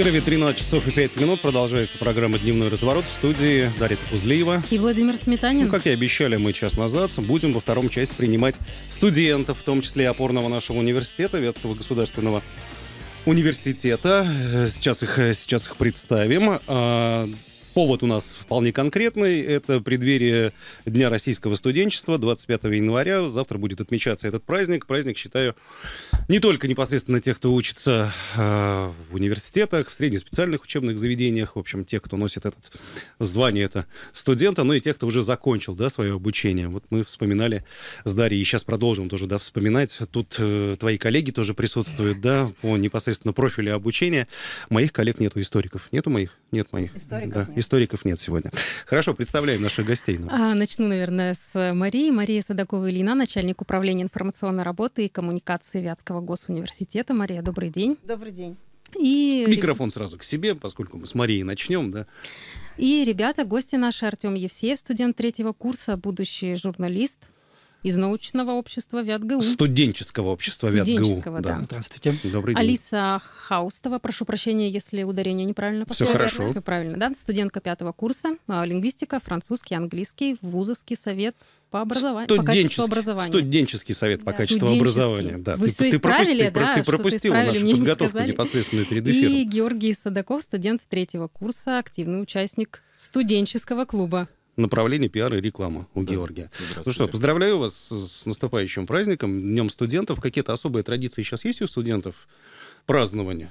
Кирове 13 часов и 5 минут. Продолжается программа «Дневной разворот» в студии Дарья Кузлиева. И Владимир Сметанин. Ну, как и обещали мы час назад, будем во втором части принимать студентов, в том числе и опорного нашего университета, Вятского государственного университета. Сейчас их, сейчас их представим. А, Повод у нас вполне конкретный. Это преддверие Дня российского студенчества 25 января. Завтра будет отмечаться этот праздник. Праздник, считаю, не только непосредственно тех, кто учится э, в университетах, в среднеспециальных учебных заведениях, в общем, тех, кто носит это звание это студента, но и тех, кто уже закончил да, свое обучение. Вот мы вспоминали с Дарьей, и сейчас продолжим тоже да, вспоминать. Тут э, твои коллеги тоже присутствуют да, по непосредственно профилю обучения. Моих коллег нету, историков. Нету моих? Нет моих. Историков да. нет историков нет сегодня. Хорошо, представляем наших гостей. Ну. А, начну, наверное, с Марии. Мария Садакова-Ильина, начальник управления информационной работы и коммуникации Вятского госуниверситета. Мария, добрый день. Добрый день. И... Микрофон сразу к себе, поскольку мы с Марией начнем, да. И ребята, гости наши, Артем Евсеев, студент третьего курса, будущий журналист, из научного общества ВятГУ. Студенческого общества Студенческого, ВятГУ. Да. да. Здравствуйте. Добрый день. Алиса Хаустова, прошу прощения, если ударение неправильно поставила. Все хорошо. Все правильно, да? Студентка пятого курса, а, лингвистика, французский, английский, вузовский совет по образованию, по качеству образования. Студенческий совет по да. качеству образования. Да. Вы ты, все ты исправили, пропусти, да? Ты пропустила исправили, нашу подготовку не непосредственную перед эфиром. И Георгий Садаков, студент третьего курса, активный участник студенческого клуба направление пиар и реклама у да. Георгия. Ну что, поздравляю вас с наступающим праздником, Днем студентов. Какие-то особые традиции сейчас есть у студентов празднования?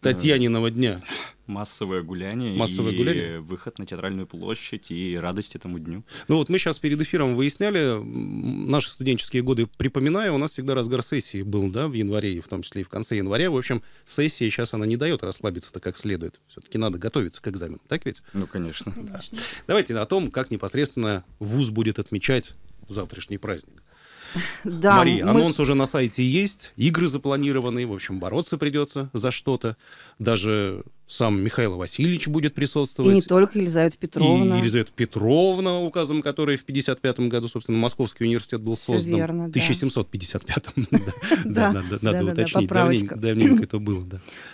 Татьяниного дня. Массовое гуляние. Массовое и гуляние. выход на театральную площадь и радость этому дню. Ну вот мы сейчас перед эфиром выясняли, наши студенческие годы Припоминаю, у нас всегда разгар сессии был, да, в январе, в том числе и в конце января. В общем, сессия сейчас она не дает расслабиться-то как следует. Все-таки надо готовиться к экзамену, так ведь? Ну, конечно. Да. Давайте о том, как непосредственно ВУЗ будет отмечать завтрашний праздник. Да, Мария, мы... анонс уже на сайте есть, игры запланированы. в общем, бороться придется за что-то. Даже сам Михаил Васильевич будет присутствовать. И не только Елизавета Петровна. И Елизавета Петровна, указом которой в 1955 году, собственно, Московский университет был Все создан. верно, да. 1755 да, надо уточнить, давненько это было.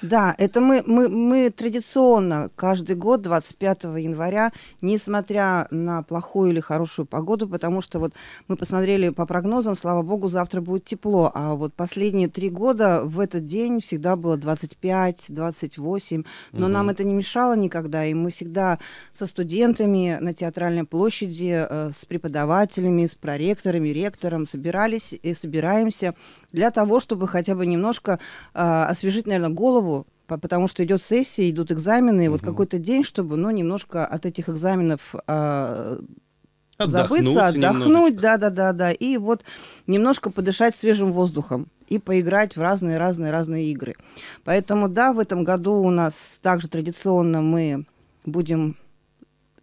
Да, это мы традиционно каждый год 25 января, несмотря на плохую или хорошую погоду, потому что вот мы посмотрели по прогнозам, слава богу, завтра будет тепло, а вот последние три года в этот день всегда было 25, 28, но угу. нам это не мешало никогда, и мы всегда со студентами на театральной площади, э, с преподавателями, с проректорами, ректором собирались и собираемся для того, чтобы хотя бы немножко э, освежить, наверное, голову потому что идет сессия, идут экзамены, и угу. вот какой-то день, чтобы, ну, немножко от этих экзаменов э, отдохнуть забыться, отдохнуть, да-да-да-да, и вот немножко подышать свежим воздухом и поиграть в разные-разные-разные игры. Поэтому, да, в этом году у нас также традиционно мы будем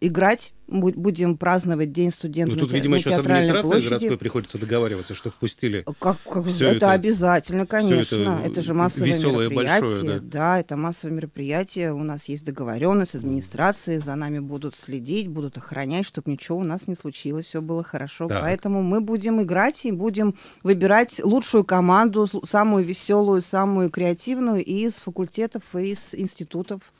играть будем праздновать День студента. Ну, тут, видимо, еще с администрацией площади. городской приходится договариваться, чтобы пустили. А как, как все это, это обязательно, конечно. Это, это же массовое веселое мероприятие. Большое, да. да, это массовое мероприятие. У нас есть договоренность с администрацией, за нами будут следить, будут охранять, чтобы ничего у нас не случилось, все было хорошо. Так. Поэтому мы будем играть и будем выбирать лучшую команду, самую веселую, самую креативную из факультетов, и из институтов.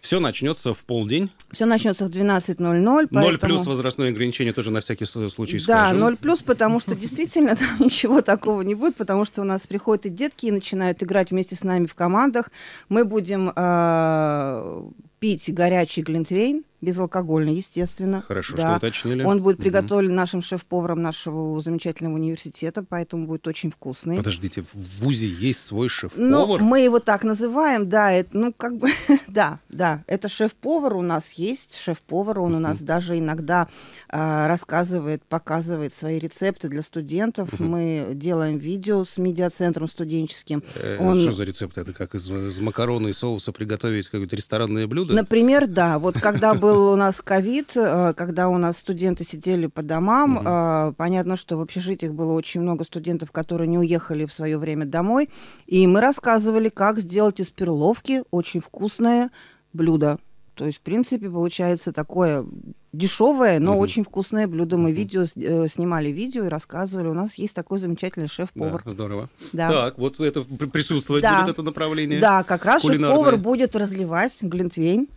Все начнется в полдень. Все начнется в 12.00. Поэтому... 0 плюс возрастное ограничение тоже на всякий случай скажу. Да, 0 плюс, потому что действительно там ничего такого не будет, потому что у нас приходят и детки и начинают играть вместе с нами в командах. Мы будем э, пить горячий глинтвейн безалкогольный, естественно. Хорошо, да. что уточнили. Он будет приготовлен угу. нашим шеф-поваром нашего замечательного университета, поэтому будет очень вкусный. Подождите, в ВУЗе есть свой шеф-повар? Ну, мы его так называем, да, это, ну, как бы, да, да, это шеф-повар у нас есть, шеф-повар, он угу. у нас даже иногда э, рассказывает, показывает свои рецепты для студентов, угу. мы делаем видео с медиацентром студенческим. Э, а он... Что за рецепты? Это как из, из макароны и соуса приготовить какое-то ресторанное блюдо? Например, да, вот когда был был у нас ковид, э, когда у нас студенты сидели по домам. Угу. Понятно, что в общежитиях было очень много студентов, которые не уехали в свое время домой. И мы рассказывали, как сделать из перловки очень вкусное блюдо. То есть, в принципе, получается такое дешевое, но mm очень вкусное блюдо. Мы mm видео э, снимали видео и рассказывали. У нас есть такой замечательный шеф-повар. Да, здорово. Да. Так, вот это присутствовать да. будет это направление. Да, как раз шеф-повар будет разливать глинтвейн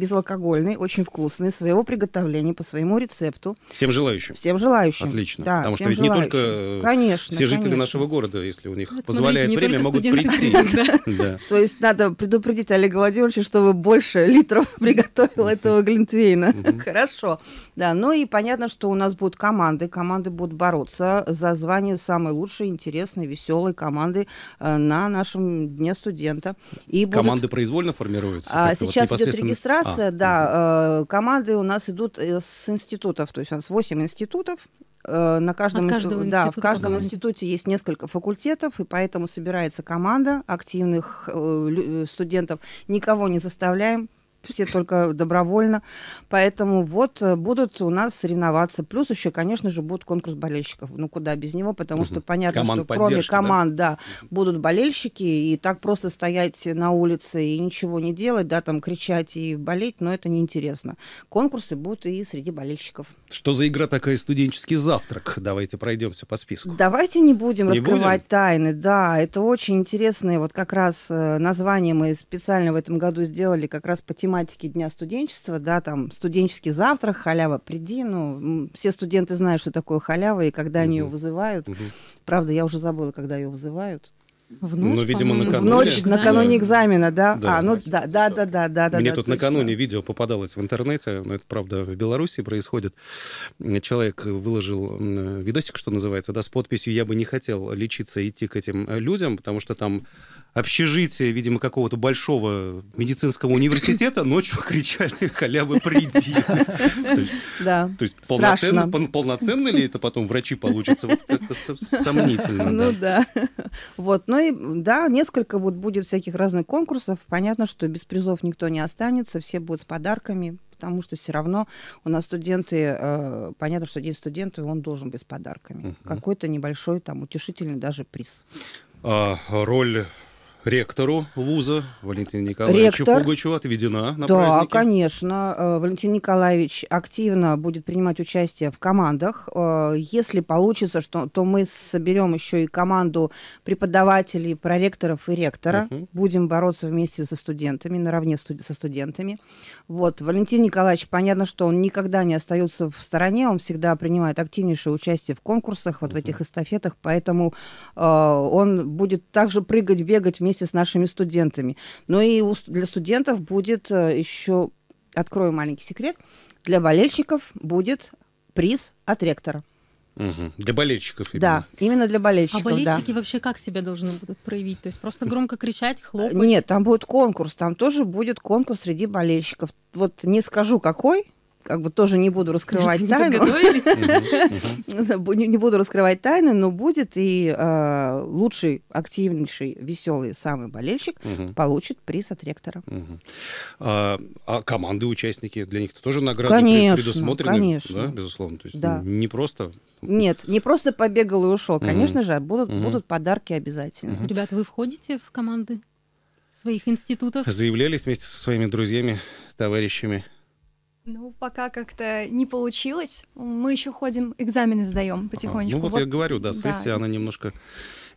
безалкогольный, очень вкусный, своего приготовления по своему рецепту. Всем желающим. Всем желающим. Отлично. Да, Потому что ведь желающим. не только конечно, все жители конечно. нашего города, если у них вот позволяет смотрите, время, могут прийти. То есть надо предупредить Олега Владимировича, чтобы больше литров приготовил этого глинтвейна. Хорошо. Да, ну и понятно, что у нас будут команды. Команды будут бороться за звание самой лучшей, интересной, веселой команды э, на нашем Дне студента. И Команды произвольно формируются? А, сейчас идет регистрация ротация, а, да. Угу. команды у нас идут э, с институтов, то есть у нас 8 институтов. Э, на каждом От каждого инст... да, в каждом институте есть несколько факультетов, и поэтому собирается команда активных э, студентов. Никого не заставляем, все только добровольно. Поэтому вот э, будут у нас соревноваться. Плюс еще, конечно же, будет конкурс болельщиков. Ну куда без него, потому что понятно, команд что кроме команд, да? да, будут болельщики, и так просто стоять на улице и ничего не делать, да, там кричать и болеть, но это неинтересно. Конкурсы будут и среди болельщиков. Что за игра такая студенческий завтрак? Давайте пройдемся по списку. Давайте не будем не раскрывать будем? тайны, да, это очень интересные, вот как раз э, название мы специально в этом году сделали как раз по тем тематике Дня студенчества, да, там студенческий завтрак, халява, приди, ну, все студенты знают, что такое халява и когда угу. они ее вызывают. Угу. Правда, я уже забыла, когда ее вызывают. В ночь, ну, видимо, накануне. В ночь, накануне экзамена, да? да. А, ну да, да, да, да, да. Мне да, тут точно. накануне видео попадалось в интернете, но это правда в Беларуси происходит. Человек выложил видосик, что называется, да, с подписью «Я бы не хотел лечиться и идти к этим людям, потому что там общежитие, видимо, какого-то большого медицинского университета, ночью кричали «Халявы, приди!» То есть полноценно ли это потом врачи получатся? Вот как-то сомнительно. Ну да. Вот, ну и да, несколько вот будет всяких разных конкурсов. Понятно, что без призов никто не останется, все будут с подарками, потому что все равно у нас студенты, э, понятно, что день студента, он должен быть с подарками. Угу. Какой-то небольшой там утешительный даже приз. А, роль ректору вуза Валентину Николаевичу Ректор. Пугачу отведена на да, праздники. Да, конечно. Э, Валентин Николаевич активно будет принимать участие в командах. Э, если получится, что, то мы соберем еще и команду преподавателей, проректоров и ректора. Uh -huh. Будем бороться вместе со студентами, наравне со студентами. Вот. Валентин Николаевич, понятно, что он никогда не остается в стороне, он всегда принимает активнейшее участие в конкурсах, вот Uh -huh. в этих эстафетах, поэтому э, он будет также прыгать, бегать вместе вместе с нашими студентами. Но ну и для студентов будет э, еще, открою маленький секрет, для болельщиков будет приз от ректора. Угу. Для болельщиков именно. Да, именно для а болельщиков. А болельщики да. вообще как себя должны будут проявить? То есть просто громко кричать, хлопать? Нет, там будет конкурс, там тоже будет конкурс среди болельщиков. Вот не скажу какой, как бы тоже не буду раскрывать тайну. Не буду раскрывать тайны, но будет и а, лучший, активнейший, веселый самый болельщик получит приз от ректора. А, а команды участники для них тоже награды предусмотрены? Конечно, безусловно. То есть не просто. Нет, не просто побегал и ушел. Конечно же, будут будут подарки обязательно. ребята вы входите в команды? своих институтов. Заявлялись вместе со своими друзьями, товарищами. Ну, пока как-то не получилось. Мы еще ходим, экзамены сдаем потихонечку. Ага. Ну вот, вот я говорю, да, сессия, да. она немножко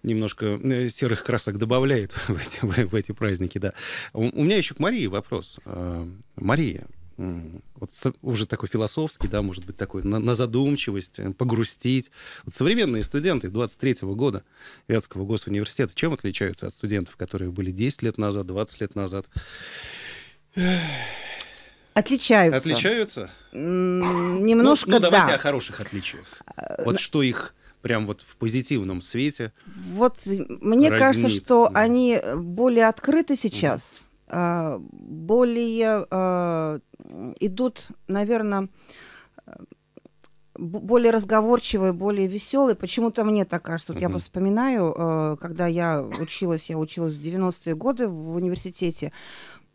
немножко э, серых красок добавляет в эти, в, в эти праздники, да. У, у меня еще к Марии вопрос. А, Мария, вот уже такой философский, да, может быть, такой, на, на задумчивость, э, погрустить. Вот современные студенты 23 -го года Вятского госуниверситета, чем отличаются от студентов, которые были 10 лет назад, 20 лет назад? Отличаются. Отличаются? Ну, немножко, ну, ну, давайте да. о хороших отличиях. А, вот что их прям вот в позитивном свете. Вот мне разнит. кажется, что да. они более открыты сейчас, да. более а, идут, наверное, более разговорчивые, более веселые. Почему-то мне так кажется. Вот uh я вспоминаю, а, когда я училась, я училась в 90-е годы в университете.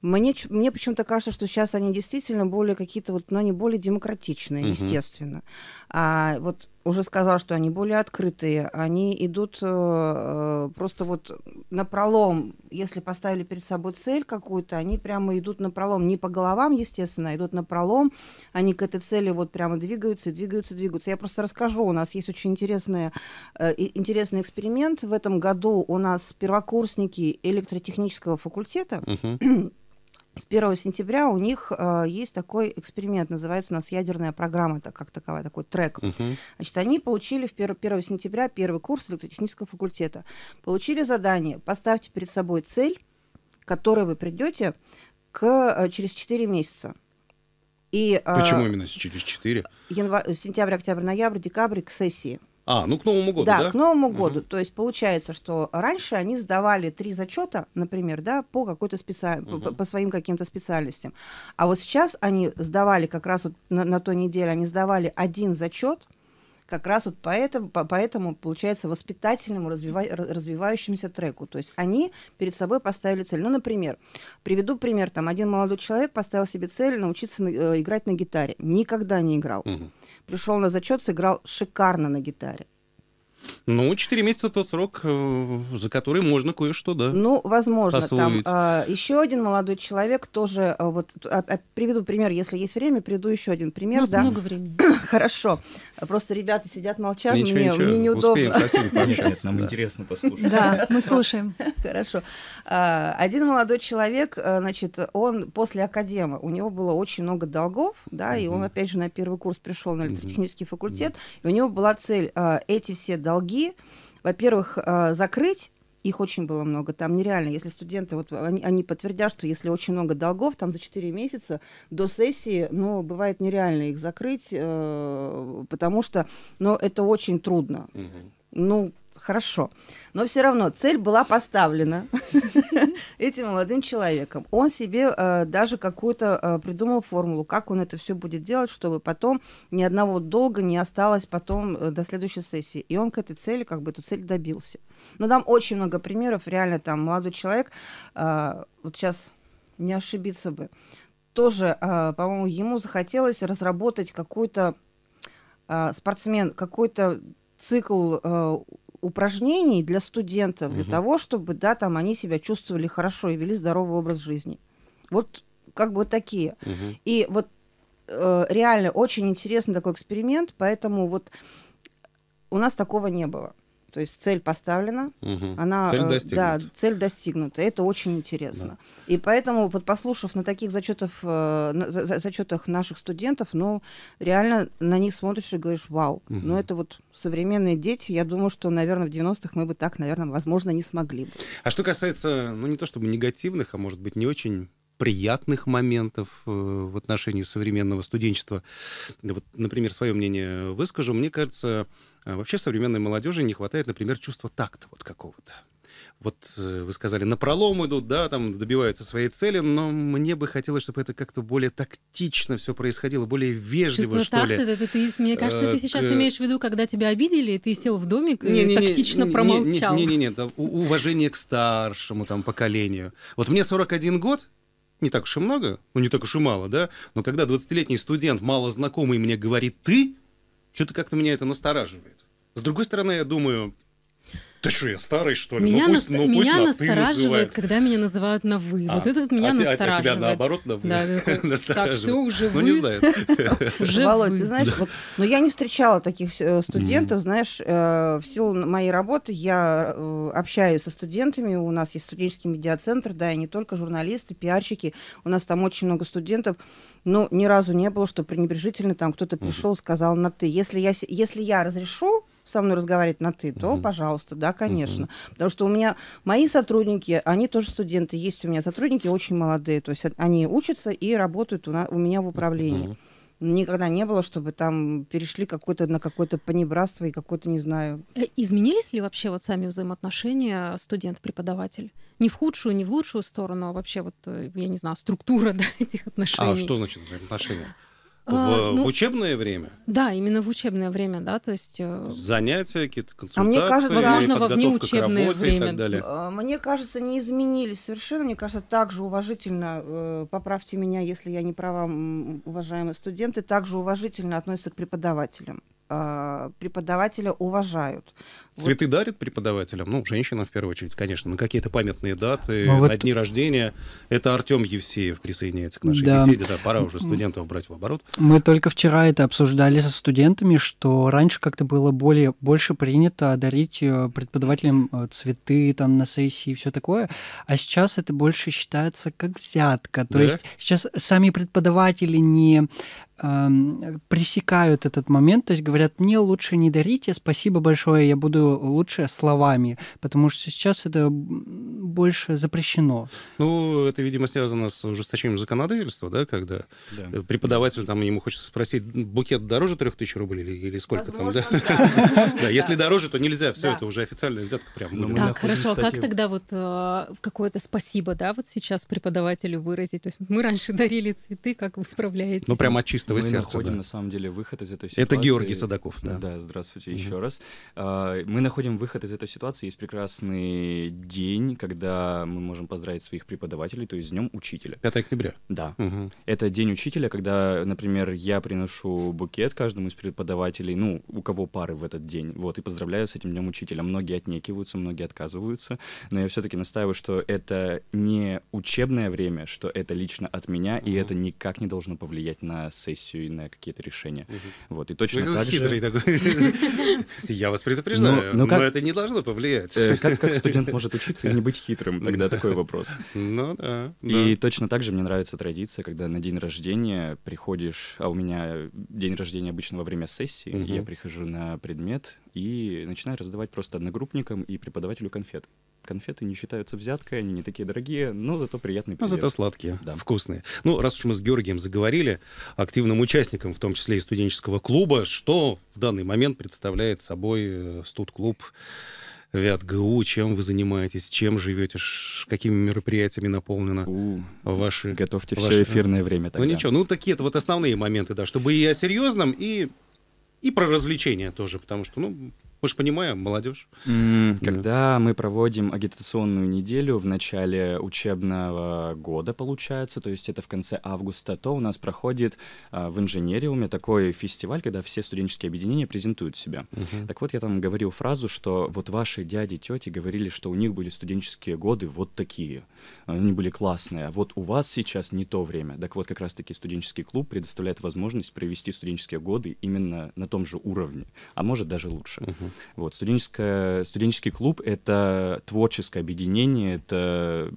Мне, мне почему-то кажется, что сейчас они действительно более какие-то, вот, но ну, они более демократичные, угу. естественно. А вот уже сказал, что они более открытые, они идут э, э просто вот на пролом. Если поставили перед собой цель какую-то, они прямо идут на пролом. Не по головам, естественно, а идут на пролом. Они к этой цели вот прямо двигаются, двигаются, двигаются. Я просто расскажу, у нас есть очень интересный, э, интересный эксперимент. В этом году у нас первокурсники электротехнического факультета... uh с 1 сентября у них э, есть такой эксперимент, называется у нас ядерная программа, так, как таковая, такой трек. Uh-huh. Значит, они получили в 1, 1 сентября первый курс электротехнического факультета. Получили задание, поставьте перед собой цель, к которой вы придете к, э, через 4 месяца. И, э, Почему именно через 4? Янва... Сентябрь, октябрь, ноябрь, декабрь к сессии. А, ну к Новому году, да? Да, к Новому году. То есть получается, что раньше они сдавали три зачета, например, да, по какой-то специаль... угу. по, по своим каким-то специальностям. А вот сейчас они сдавали как раз вот на, на той неделе, они сдавали один зачет, как раз вот поэтому, по, поэтому получается воспитательному развива, развивающемуся треку. То есть они перед собой поставили цель. Ну, например, приведу пример. Там один молодой человек поставил себе цель научиться на, э, играть на гитаре. Никогда не играл. Угу. Пришел на зачет, сыграл шикарно на гитаре. Ну, 4 месяца тот срок, э, за который можно кое-что, да. Ну, возможно, освоить. там а, еще один молодой человек тоже, а, вот а, а, приведу пример, если есть время, приведу еще один пример. У нас да. много времени. Хорошо. Просто ребята сидят молчат, ничего, мне, ничего. мне неудобно. Успеем, нам интересно послушать. Да, мы слушаем. Хорошо. А, один молодой человек, значит, он после академа, у него было очень много долгов, да, и он опять же на первый курс пришел на электротехнический факультет, и у него была цель а, эти все долги долги, во-первых, э, закрыть, их очень было много, там нереально, если студенты, вот они, они подтвердят, что если очень много долгов, там за 4 месяца до сессии, ну, бывает нереально их закрыть, э, потому что, ну, это очень трудно. Угу. Ну, хорошо. Но все равно цель была поставлена этим молодым человеком. Он себе э, даже какую-то э, придумал формулу, как он это все будет делать, чтобы потом ни одного долга не осталось потом э, до следующей сессии. И он к этой цели, как бы эту цель добился. Но там очень много примеров. Реально там молодой человек, э, вот сейчас не ошибиться бы, тоже, э, по-моему, ему захотелось разработать какой-то э, спортсмен, какой-то цикл э, упражнений для студентов, для угу. того, чтобы да, там они себя чувствовали хорошо и вели здоровый образ жизни. Вот как бы такие. Угу. И вот э, реально очень интересный такой эксперимент, поэтому вот у нас такого не было. То есть цель поставлена, угу. она э, цель достигнута. Да, цель достигнута. Это очень интересно. Да. И поэтому, вот послушав на таких зачетов, э, на, за, зачетах наших студентов, ну, реально на них смотришь и говоришь, вау, угу. ну это вот современные дети, я думаю, что, наверное, в 90-х мы бы так, наверное, возможно, не смогли бы. А что касается, ну не то чтобы негативных, а может быть не очень приятных моментов э, в отношении современного студенчества. Вот, например, свое мнение выскажу. Мне кажется, э, вообще современной молодежи не хватает, например, чувства такта вот какого-то вот э, вы сказали, на пролом идут, да, там добиваются своей цели, но мне бы хотелось, чтобы это как-то более тактично все происходило, более вежливо, Чувство что такта, ли. Это, это ты, мне кажется, ты сейчас имеешь в виду, когда тебя обидели, и ты сел в домик не, не, и тактично не, промолчал. Не-не-не, уважение к старшему там поколению. Вот мне 41 год, не так уж и много, ну не так уж и мало, да, но когда 20-летний студент, мало знакомый, мне говорит «ты», что-то как-то меня это настораживает. С другой стороны, я думаю, ты что, я старый, что ли? Ну, меня, ну, пусть, на... ну, пусть меня на настораживает, когда меня называют на «вы». А, вот это вот меня а настораживает. А тебя наоборот на «вы» да, Так, все, уже «вы». Ну, не знаю. Уже Володь, ты знаешь, вот, но ну, я не встречала таких э, студентов, знаешь, э, в силу моей работы я э, общаюсь со студентами, у нас есть студенческий медиацентр, да, и не только журналисты, пиарщики, у нас там очень много студентов, но ни разу не было, что пренебрежительно там кто-то пришел, сказал на «ты». Если я, если я разрешу со мной разговаривать на ты, то, угу. пожалуйста, да, конечно. Угу. Потому что у меня мои сотрудники, они тоже студенты, есть у меня сотрудники очень молодые, то есть они учатся и работают у, на, у меня в управлении. Угу. Никогда не было, чтобы там перешли какой-то на какое-то понебратство и какое-то, не знаю. Э, изменились ли вообще вот сами взаимоотношения студент-преподаватель? Не в худшую, не в лучшую сторону, а вообще вот, э, я не знаю, структура да, этих а отношений. А что значит взаимоотношения? А, в, ну, учебное время? Да, именно в учебное время, да, то есть... Э, Занятия, какие-то консультации, а мне кажется, возможно, во внеучебное к время. и так далее. А, мне кажется, не изменились совершенно, мне кажется, также уважительно, э, поправьте меня, если я не права, уважаемые студенты, также уважительно относятся к преподавателям а, преподавателя уважают. Цветы вот... дарят преподавателям, ну, женщинам в первую очередь, конечно, на какие-то памятные даты, ну, вот... на дни рождения. Это Артем Евсеев присоединяется к нашей да. беседе. Да, пора уже студентов брать в оборот. Мы только вчера это обсуждали со студентами, что раньше как-то было более, больше принято дарить э, преподавателям э, цветы там на сессии и все такое, а сейчас это больше считается как взятка. То да? есть сейчас сами преподаватели не пресекают этот момент, то есть говорят, мне лучше не дарите, спасибо большое, я буду лучше словами, потому что сейчас это больше запрещено. Ну, это, видимо, связано с ужесточением законодательства, да, когда да. Э, преподаватель, там, ему хочется спросить, букет дороже 3000 рублей или, или сколько Возможно, там, да? если дороже, то нельзя, все, это уже официальная взятка прям. Ну, так, хорошо, а как тогда вот э, какое-то спасибо, да, вот сейчас преподавателю выразить? То есть мы раньше дарили цветы, как вы справляетесь? Ну, прям от чистого Мы сердца. Мы находим, да. на самом деле, выход из этой ситуации. Это Георгий Садаков, да. Да, здравствуйте угу. еще раз. А, мы находим выход из этой ситуации. Есть прекрасный день, когда мы можем поздравить своих преподавателей, то есть с Днем Учителя. 5 октября? Да. Угу. Это День Учителя, когда, например, я приношу букет каждому из преподавателей, ну, у кого пары в этот день, вот, и поздравляю с этим Днем Учителя. Многие отнекиваются, многие отказываются, но я все-таки настаиваю, что это не учебное время, что это лично от меня, угу. и это никак не должно повлиять на сессию профессию и на какие-то решения. Угу. Вот, и точно ну, так хитрый же... такой. Я вас предупреждаю, ну, ну, но, это не должно повлиять. Э, как, как студент может учиться и не быть хитрым? Тогда такой вопрос. Ну да. И точно так же мне нравится традиция, когда на день рождения приходишь, а у меня день рождения обычно во время сессии, я прихожу на предмет, и начинаю раздавать просто одногруппникам и преподавателю конфет. Конфеты не считаются взяткой, они не такие дорогие, но зато приятные. А зато сладкие, да. вкусные. Ну, раз уж мы с Георгием заговорили, активным участником, в том числе и студенческого клуба, что в данный момент представляет собой э, студ-клуб ВятГУ, чем вы занимаетесь, чем живете, какими мероприятиями наполнено У, ваши... Готовьте ваши... все эфирное время ну, тогда. Ну ничего, ну такие вот основные моменты, да, чтобы и о серьезном, и и про развлечения тоже, потому что, ну, мы же понимаем, молодежь. Mm, когда yeah. мы проводим агитационную неделю в начале учебного года, получается, то есть это в конце августа, то у нас проходит а, в инженериуме такой фестиваль, когда все студенческие объединения презентуют себя. Uh-huh. Так вот, я там говорил фразу, что вот ваши дяди, тети говорили, что у них были студенческие годы вот такие. Они были классные, а вот у вас сейчас не то время. Так вот, как раз-таки студенческий клуб предоставляет возможность провести студенческие годы именно на том же уровне, а может даже лучше. Uh-huh. Угу. Вот, студенческое, студенческий клуб — это творческое объединение, это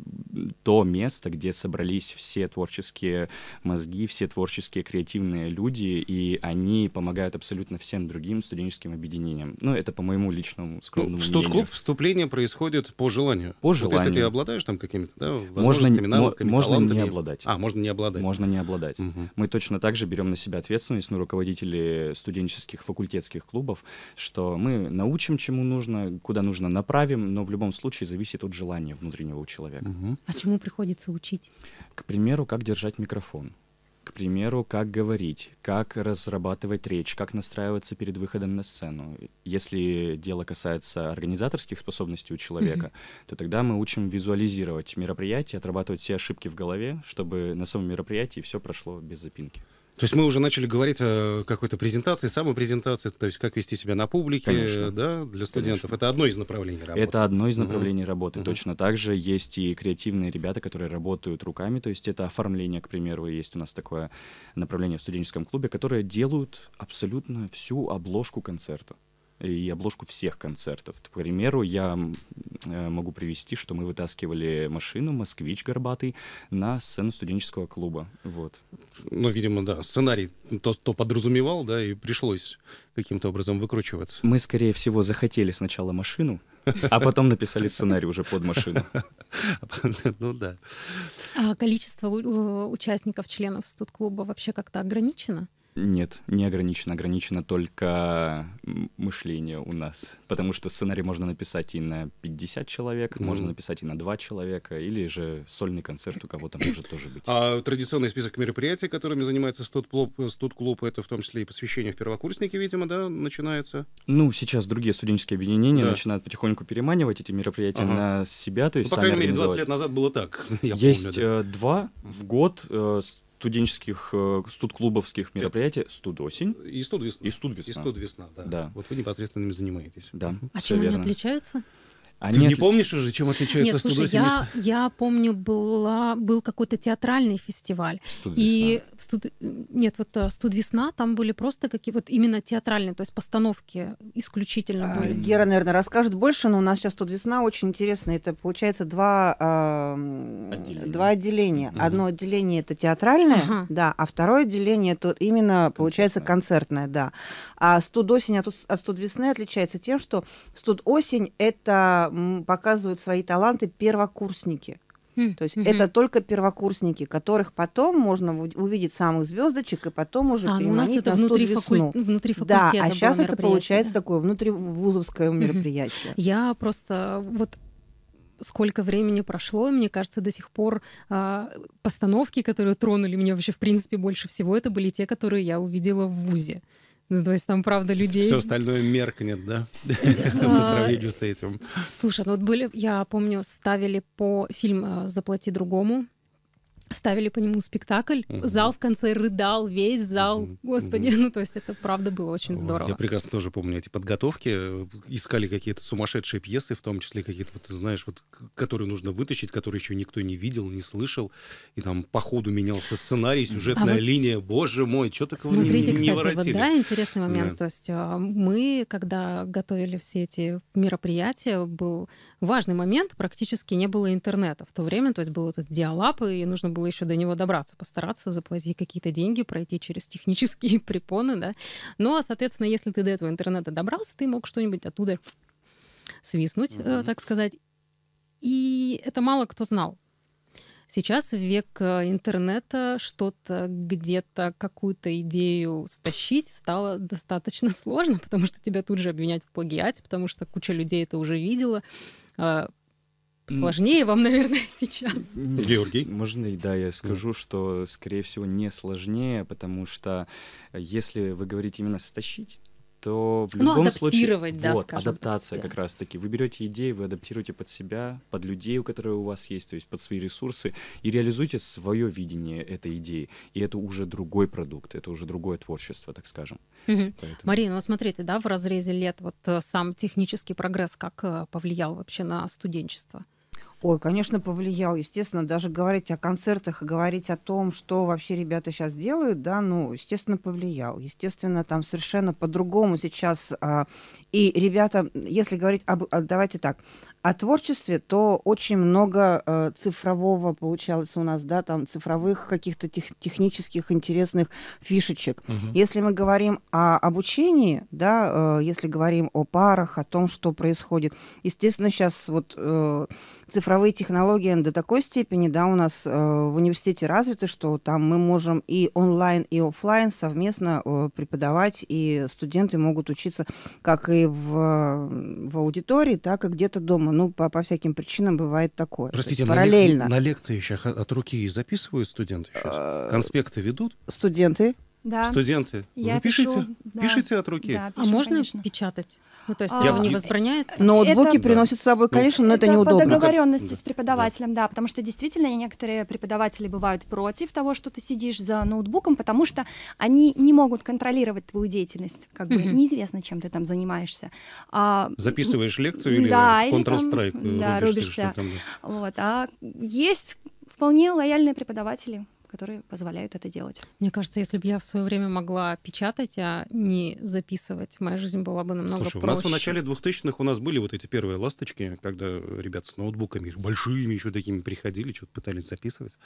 то место, где собрались все творческие мозги, все творческие креативные люди, и они помогают абсолютно всем другим студенческим объединениям. Ну, это по моему личному ну, скромному ну, в мнению. В студ-клуб вступление происходит по желанию. По желанию. Вот если ты обладаешь там какими-то да, возможностями, можно, навыками, Можно талантами. не обладать. А, можно не обладать. Можно не обладать. Угу. Мы точно так же берем на себя ответственность, ну, руководители студенческих факультетских клубов, что мы научим, чему нужно, куда нужно направим, но в любом случае зависит от желания внутреннего у человека. Угу. А чему приходится учить? К примеру, как держать микрофон. К примеру, как говорить, как разрабатывать речь, как настраиваться перед выходом на сцену. Если дело касается организаторских способностей у человека, mm-hmm. то тогда мы учим визуализировать мероприятие, отрабатывать все ошибки в голове, чтобы на самом мероприятии все прошло без запинки. То есть мы уже начали говорить о какой-то презентации, самопрезентации, то есть как вести себя на публике, да, для студентов. Конечно. Это одно из направлений работы. Это одно из направлений uh работы. uh Точно так же есть и креативные ребята, которые работают руками, то есть это оформление, к примеру, есть у нас такое направление в студенческом клубе, которые делают абсолютно всю обложку концерта и обложку всех концертов. К примеру, я э, могу привести, что мы вытаскивали машину «Москвич» горбатый на сцену студенческого клуба. Вот. Ну, видимо, да, сценарий то, то подразумевал, да, и пришлось каким-то образом выкручиваться. Мы, скорее всего, захотели сначала машину, а потом написали сценарий уже под машину. Ну да. А количество участников, членов студ-клуба вообще как-то ограничено? Нет, не ограничено. Ограничено только мышление у нас. Потому что сценарий можно написать и на 50 человек, mm можно написать и на 2 человека, или же сольный концерт у кого-то может тоже быть. А традиционный список мероприятий, которыми занимается студ-клуб, э, это в том числе и посвящение в первокурсники, видимо, да, начинается? Ну, сейчас другие студенческие объединения да. начинают потихоньку переманивать эти мероприятия ага. на себя. То есть ну, по крайней мере, 20 лет назад было так. Я Есть помню, да. Э, два в год э, студенческих, э, студ-клубовских мероприятий студ осень И студ весна, И «Студвесна». И «Студвесна», да. да. Вот вы непосредственно ими занимаетесь. Да, А чем верно. они отличаются? Они а Ты не помнишь уже, чем отличается Нет, слушай, я, я помню, была, был какой-то театральный фестиваль. Студвесна. И студ... Нет, вот э, студ весна, там были просто какие вот именно театральные, то есть постановки исключительно а, были. Гера, наверное, расскажет больше, но у нас сейчас студ весна очень интересно. Это, получается, два, э, отделения. два отделения. Угу. Одно отделение — это театральное, ага. да, а второе отделение — это именно, получается, концертное, да. А студ осень от, а от весны отличается тем, что студ осень это показывают свои таланты первокурсники. Хм, То есть это только первокурсники, которых потом можно увидеть самых звездочек и потом уже а, ну, переманить у нас это на внутри, факуль... внутри факультета. Да, а сейчас это получается да? такое внутривузовское мероприятие. Я просто э, вот сколько времени прошло, мне кажется, до сих пор э, постановки, которые тронули меня вообще в принципе больше всего, это были те, которые я увидела в ВУЗе. Ну, то есть там, правда, людей... Все остальное меркнет, да? По сравнению с этим. Слушай, ну вот были, я помню, ставили по фильму э, «Заплати другому» ставили по нему спектакль, угу. зал в конце рыдал, весь зал, угу. господи, угу. ну то есть это правда было очень вот. здорово. Я прекрасно тоже помню эти подготовки, искали какие-то сумасшедшие пьесы, в том числе какие-то, вот знаешь, вот, которые нужно вытащить, которые еще никто не видел, не слышал, и там по ходу менялся сценарий, сюжетная а вот... линия, боже мой, что такого Смотрите, не, не кстати, воротили. вот да, интересный момент, да. то есть а, мы, когда готовили все эти мероприятия, был важный момент, практически не было интернета в то время, то есть был этот диалап, и нужно было было еще до него добраться, постараться заплатить какие-то деньги, пройти через технические препоны, да. Ну, а, соответственно, если ты до этого интернета добрался, ты мог что-нибудь оттуда свистнуть, mm-hmm. так сказать. И это мало кто знал. Сейчас в век э, интернета что-то где-то, какую-то идею стащить стало достаточно сложно, потому что тебя тут же обвинять в плагиате, потому что куча людей это уже видела э, Сложнее вам, наверное, сейчас. Георгий? Можно, да, я скажу, что, скорее всего, не сложнее, потому что э, если вы говорите именно «стащить», то в ну, любом адаптировать, случае да, вот, адаптация как раз таки. Вы берете идеи, вы адаптируете под себя, под людей, у которых у вас есть, то есть под свои ресурсы и реализуете свое видение этой идеи. И это уже другой продукт, это уже другое творчество, так скажем. Угу. Поэтому... Марина, ну смотрите, да, в разрезе лет вот э, сам технический прогресс как э, повлиял вообще на студенчество? Ой, конечно, повлиял. Естественно, даже говорить о концертах и говорить о том, что вообще ребята сейчас делают, да, ну, естественно, повлиял. Естественно, там совершенно по-другому сейчас. А, и ребята, если говорить об, а, давайте так, о творчестве, то очень много э, цифрового получалось у нас, да, там цифровых каких-то тех, технических интересных фишечек. Угу. Если мы говорим о обучении, да, э, если говорим о парах, о том, что происходит, естественно, сейчас вот э, цифровые технологии до такой степени, да, у нас э, в университете развиты, что там мы можем и онлайн, и офлайн совместно э, преподавать, и студенты могут учиться как и в, э, в аудитории, так и где-то дома ну, по, по всяким причинам бывает такое. Простите, есть, параллельно. На, лек- на лекциях от руки записывают студенты сейчас? Э, Конспекты ведут? Студенты. Да. Студенты. Я Вы пишете? Пишу, да. Пишите от руки? Да, а пишу, а можно конечно. печатать? Ну, то есть а, не возбраняется? Ноутбуки это... приносят с собой, ну, конечно, но это, это неудобно. по договоренности с преподавателем, да, потому что действительно некоторые преподаватели бывают против того, что ты сидишь за ноутбуком, потому что они не могут контролировать твою деятельность, как бы неизвестно, чем ты там занимаешься. А... Записываешь лекцию или да, Counter-Strike? Э, да, рубишься. Там, Вот. А есть вполне лояльные преподаватели, которые позволяют это делать. Мне кажется, если бы я в свое время могла печатать, а не записывать, моя жизнь была бы намного Слушай, проще. у нас в начале 2000-х у нас были вот эти первые ласточки, когда ребята с ноутбуками большими еще такими приходили, что-то пытались записывать.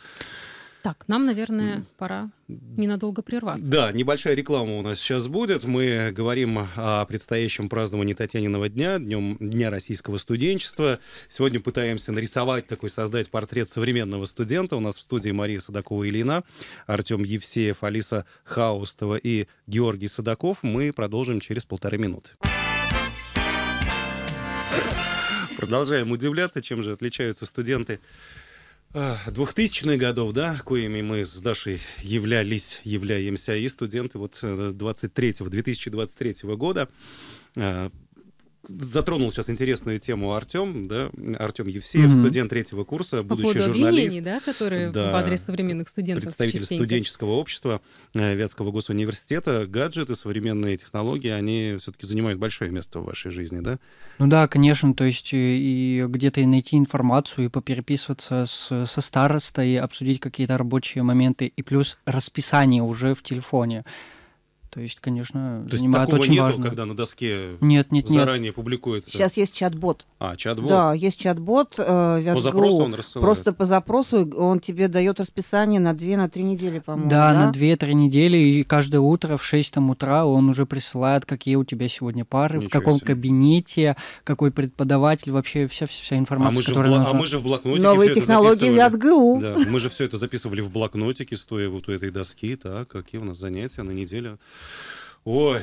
Так, нам, наверное, пора ненадолго прерваться. Да, небольшая реклама у нас сейчас будет. Мы говорим о предстоящем праздновании Татьяниного дня, днем Дня российского студенчества. Сегодня пытаемся нарисовать такой, создать портрет современного студента. У нас в студии Мария Садакова-Ильина, Артем Евсеев, Алиса Хаустова и Георгий Садаков. Мы продолжим через полторы минуты. Продолжаем удивляться, чем же отличаются студенты 2000-х а, годов, да, коими мы с Дашей являлись, являемся, и студенты вот 23 э, 2023 года а, затронул сейчас интересную тему Артем, да, Артем Евсеев, mm студент третьего курса, будущий поводу журналист, да, которые да, в адрес современных студентов, представитель частенько. студенческого общества э, Вятского госуниверситета, гаджеты, современные технологии, они все-таки занимают большое место в вашей жизни, да? Ну да, конечно, то есть э, и где-то и найти информацию, и попереписываться с, со старостой, обсудить какие-то рабочие моменты, и плюс расписание уже в телефоне. То есть, конечно, То занимает есть, очень нету, важно. когда на доске нет, нет, заранее публикуется? Сейчас есть чат-бот. А, чат-бот? Да, есть чат-бот. Э, по запросу он рассылает? Просто по запросу он тебе дает расписание на 2-3 на недели, по-моему. Да, да? на 2-3 недели, и каждое утро в 6 там, утра он уже присылает, какие у тебя сегодня пары, Ничего в каком себе. кабинете, какой преподаватель, вообще вся, вся информация, а мы которая в а нужна. А мы же в блокнотике Новые технологии от ГУ. Да, мы же все это записывали в блокнотике, стоя вот у этой доски, так, какие у нас занятия на неделю. Ой.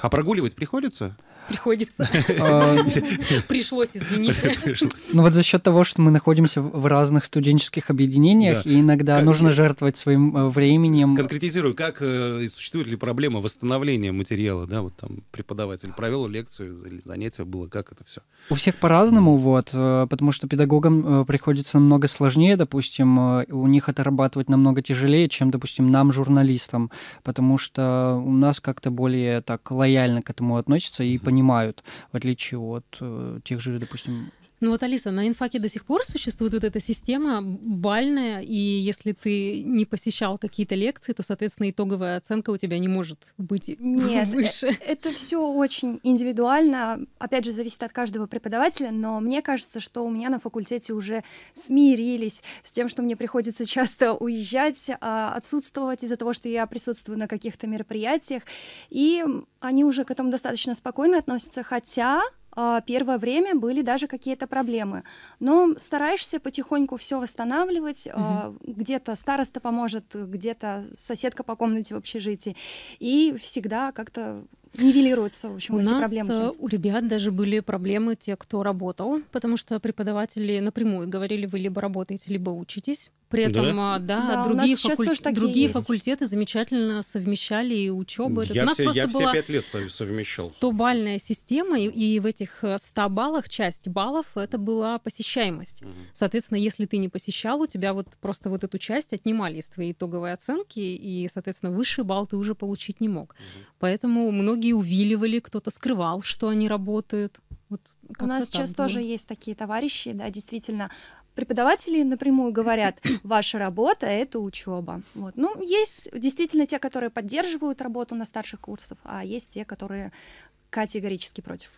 А прогуливать приходится? приходится. А, Пришлось, извините. Ну вот за счет того, что мы находимся в разных студенческих объединениях, и иногда нужно жертвовать своим э, временем. Конкретизирую, как э, существует ли проблема восстановления материала, да, вот там преподаватель провел лекцию или занятие было, как это все? У всех по-разному, вот, э, потому что педагогам приходится намного сложнее, допустим, у них отрабатывать намного тяжелее, чем, допустим, нам, журналистам, потому что у нас как-то более так лояльно к этому относится и понимают, понимают, в отличие от э, тех же, допустим, ну вот, Алиса, на инфаке до сих пор существует вот эта система бальная, и если ты не посещал какие-то лекции, то, соответственно, итоговая оценка у тебя не может быть Нет, э, выше. это все очень индивидуально. Опять же, зависит от каждого преподавателя, но мне кажется, что у меня на факультете уже смирились с тем, что мне приходится часто уезжать, а, отсутствовать из-за того, что я присутствую на каких-то мероприятиях, и они уже к этому достаточно спокойно относятся, хотя а, первое время были даже какие-то проблемы. Но стараешься потихоньку все восстанавливать. Угу. Где-то староста поможет, где-то соседка по комнате в общежитии. И всегда как-то нивелируются, в общем, у эти нас, проблемки? Э, у ребят даже были проблемы те, кто работал, потому что преподаватели напрямую говорили, вы либо работаете, либо учитесь. При этом, а, да, да, да другие, факуль... другие есть. факультеты замечательно совмещали и учебу. Я, Этот... все, у нас я все была пять лет совмещал. 100-бальная система, и, и в этих 100 э, баллах часть баллов это была посещаемость. Угу. Соответственно, если ты не посещал, у тебя вот просто вот эту часть отнимали из твоей итоговой оценки, и, соответственно, высший балл ты уже получить не мог. Угу. Поэтому многие многие увиливали, кто-то скрывал, что они работают. Вот У нас сейчас было. тоже есть такие товарищи, да, действительно, преподаватели напрямую говорят, ваша работа — это учеба. Вот. Ну, есть действительно те, которые поддерживают работу на старших курсах, а есть те, которые категорически против.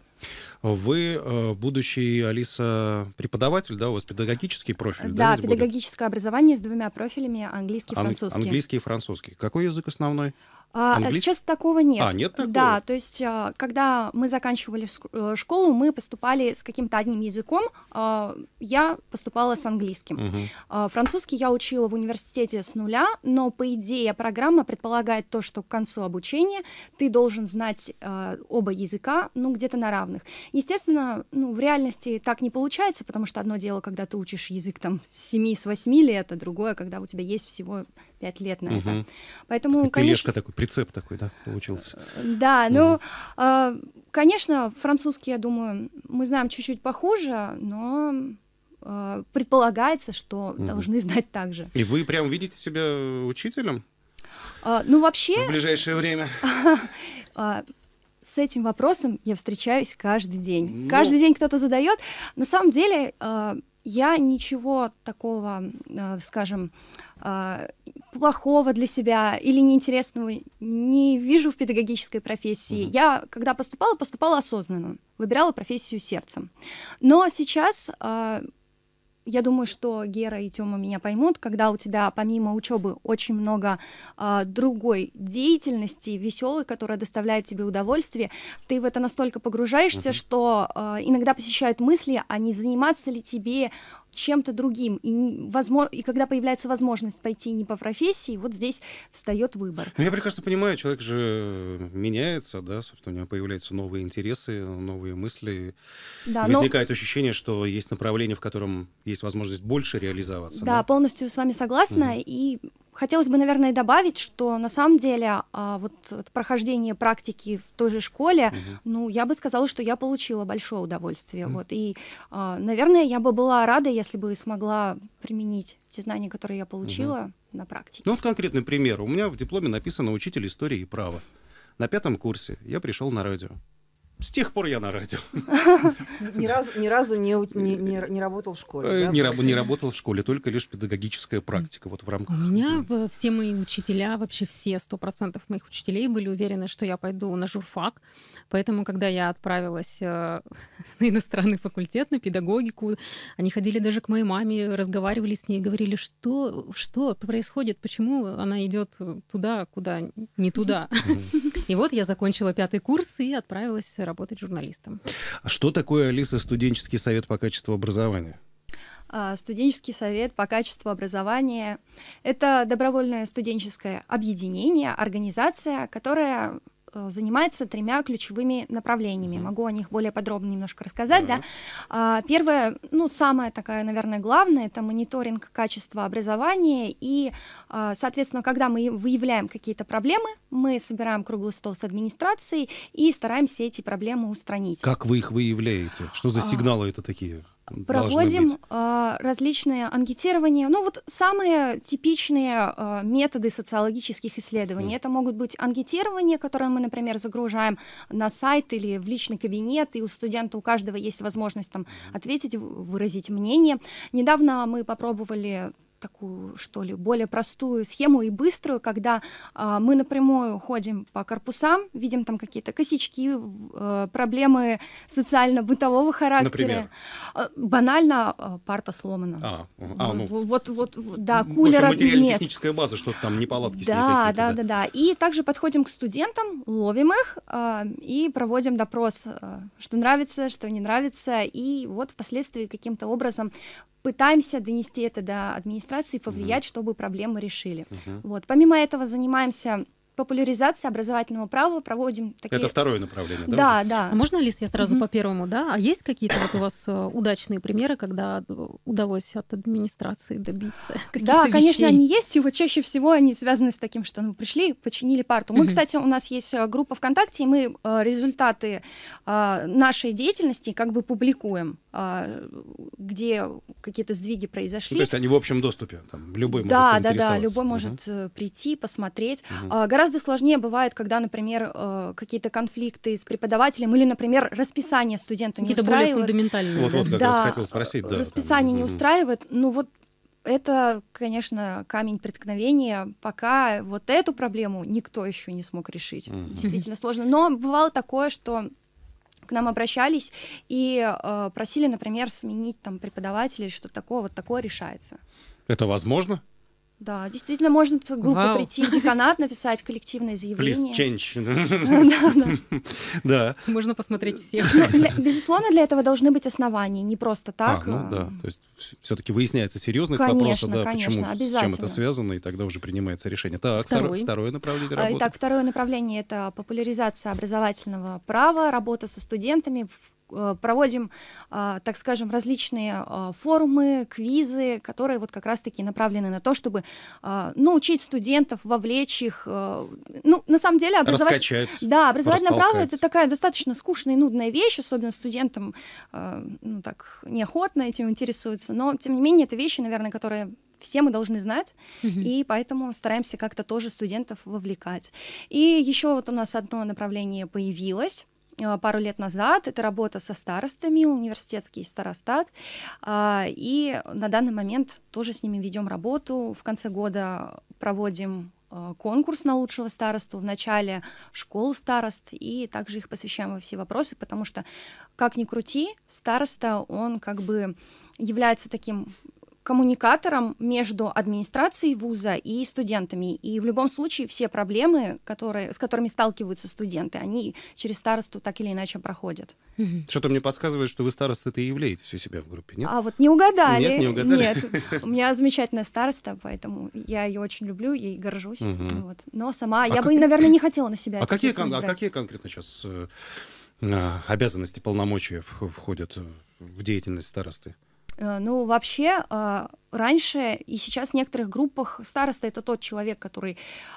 Вы, э, будущий, Алиса, преподаватель, да, у вас педагогический профиль? Да, да педагогическое будет? образование с двумя профилями, английский и Ан- французский. Английский и французский. Какой язык основной? А, а сейчас такого нет. А, нет такого? Да, то есть, а, когда мы заканчивали э, школу, мы поступали с каким-то одним языком. А, я поступала с английским. Угу. Французский я учила в университете с нуля, но, по идее, программа предполагает то, что к концу обучения ты должен знать оба языка, ну, где-то на равных. Естественно, ну, в реальности так не получается, потому что одно дело, когда ты учишь язык там с 7-8 лет, а другое, когда у тебя есть всего пять лет на угу. Поэтому, Тележка конечно... такой, прицеп такой, да, получился. Э, да, ну, угу. э, конечно, французский, я думаю, мы знаем чуть-чуть похуже, но э, предполагается, что угу. должны знать так же. И вы прям видите себя учителем? А, ну, вообще... В ближайшее время. А, с этим вопросом я встречаюсь каждый день. Ну... Каждый день кто-то задает. На самом деле, я ничего такого, э, скажем, э, плохого для себя или неинтересного не вижу в педагогической профессии. Mm-hmm. Я, когда поступала, поступала осознанно, выбирала профессию сердцем. Но сейчас э, я думаю, что Гера и Тёма меня поймут, когда у тебя помимо учебы очень много а, другой деятельности, веселой, которая доставляет тебе удовольствие, ты в это настолько погружаешься, uh-huh. что а, иногда посещают мысли, а не заниматься ли тебе чем-то другим. И, возможно, и когда появляется возможность пойти не по профессии, вот здесь встает выбор. Ну, я прекрасно понимаю, человек же э, меняется, да, собственно, у него появляются новые интересы, новые мысли. Да, Возникает но... ощущение, что есть направление, в котором есть возможность больше реализоваться. Да, да? полностью с вами согласна. Угу. И Хотелось бы, наверное, добавить, что на самом деле а, вот, вот прохождение практики в той же школе, угу. ну, я бы сказала, что я получила большое удовольствие. Угу. Вот, и, а, наверное, я бы была рада, если бы смогла применить те знания, которые я получила угу. на практике. Ну вот конкретный пример. У меня в дипломе написано «Учитель истории и права». На пятом курсе я пришел на радио. С тех пор я на радио. Ни разу, ни разу не, не, не, не работал в школе, э, да? не, не работал в школе, только лишь педагогическая практика. Вот в рамках... У меня все мои учителя, вообще все, сто процентов моих учителей были уверены, что я пойду на журфак. Поэтому, когда я отправилась э, на иностранный факультет, на педагогику, они ходили даже к моей маме, разговаривали с ней, говорили, что, что происходит, почему она идет туда, куда не туда. И вот я закончила пятый курс и отправилась работать журналистом. А что такое, Алиса, студенческий совет по качеству образования? А, студенческий совет по качеству образования. Это добровольное студенческое объединение, организация, которая Э, занимается тремя ключевыми направлениями. Mm-hmm. Могу о них более подробно немножко рассказать. Mm-hmm. Да? А, первое, ну, самое такая, наверное, главное, это мониторинг качества образования. И, а, соответственно, когда мы выявляем какие-то проблемы, мы собираем круглый стол с администрацией и стараемся эти проблемы устранить. Как вы их выявляете? Что за а. сигналы а... это такие? Проводим э, а, различные анкетирования. Ну вот самые типичные а, методы социологических исследований. Mm. Это могут быть анкетирования, которые мы, например, загружаем на сайт или в личный кабинет, и у студента у каждого есть возможность там ответить, выразить мнение. Недавно мы попробовали такую, что ли, более простую схему и быструю, когда э, мы напрямую ходим по корпусам, видим там какие-то косячки, э, проблемы социально-бытового характера. Например? А, банально э, парта сломана. А, а ну, вот, вот, вот, вот да, кулера нет. техническая база, что-то там неполадки. Да, да, да, да. И также подходим к студентам, ловим их э, и проводим допрос, э, что нравится, что не нравится, и вот впоследствии каким-то образом пытаемся донести это до администрации, повлиять, угу. чтобы проблемы решили. Угу. Вот. Помимо этого занимаемся популяризации образовательного права проводим такие... Это второе направление, да? Да, да. А можно, ли, я сразу mm-hmm. по первому, да? А есть какие-то вот у вас э, удачные примеры, когда э, удалось от администрации добиться Да, вещей? конечно, они есть, и вот чаще всего они связаны с таким, что ну, пришли, починили парту. Мы, mm-hmm. кстати, у нас есть э, группа ВКонтакте, и мы результаты нашей деятельности как бы публикуем. А, где какие-то сдвиги произошли. Ну, то есть они в общем доступе, там, любой да, может Да, да, да, любой угу. может э, прийти, посмотреть. Угу. гораздо сложнее бывает, когда, например, э, какие-то конфликты с преподавателем или, например, расписание студента какие-то не устраивает. Более фундаментальные. Вот, вот как да, раз хотел спросить. Да, расписание там, не устраивает, ну вот это, конечно, камень преткновения. Пока вот эту проблему никто еще не смог решить. Угу. Действительно сложно. Но бывало такое, что к нам обращались и э, просили, например, сменить там преподавателя или что-то такое, вот такое решается. Это возможно? Да, действительно, можно группу Вау. прийти в деканат, написать коллективное заявление. Please change. Да. Можно посмотреть всех. Ну, безусловно, для этого должны быть основания, не просто а, так. Ну а, ну да, то есть все таки выясняется серьезность вопроса, да, почему, с чем это связано, и тогда уже принимается решение. Так, второе направление а, работы. Итак, второе направление — это популяризация образовательного права, работа со студентами в Э, проводим, э, так скажем, различные э, форумы, квизы, которые вот как раз-таки направлены на то, чтобы научить студентов, вовлечь их. Ну, на самом деле, образовать... Раскачать, да, образовательное право — это такая достаточно скучная и нудная вещь, особенно студентам, ну, так, неохотно этим интересуются. Но, тем не менее, это вещи, наверное, которые все мы должны знать, Mm-hmm. и поэтому стараемся как-то тоже студентов вовлекать. И еще вот у нас одно направление появилось а, пару лет назад. Это работа со старостами, университетский старостат. А, и на данный момент тоже с ними ведем работу. В конце года проводим а, конкурс на лучшего старосту, в начале школу старост, и также их посвящаем во все вопросы, потому что, как ни крути, староста, он как бы является таким коммуникатором между администрацией вуза и студентами. И в любом случае все проблемы, которые, с которыми сталкиваются студенты, они через старосту так или иначе проходят. Что-то мне подсказывает, что вы староста-то и являете всю себя в группе, нет? А вот не угадали. Нет, не угадали. Нет. У меня замечательная староста, поэтому я ее очень люблю и горжусь. Вот. Но сама а я бы, наверное, не хотела на себя. А, а какие, конкретно сейчас э, а, обязанности, полномочия входят в деятельность старосты? Э, ну, вообще, а, раньше и сейчас в некоторых группах староста это тот человек, который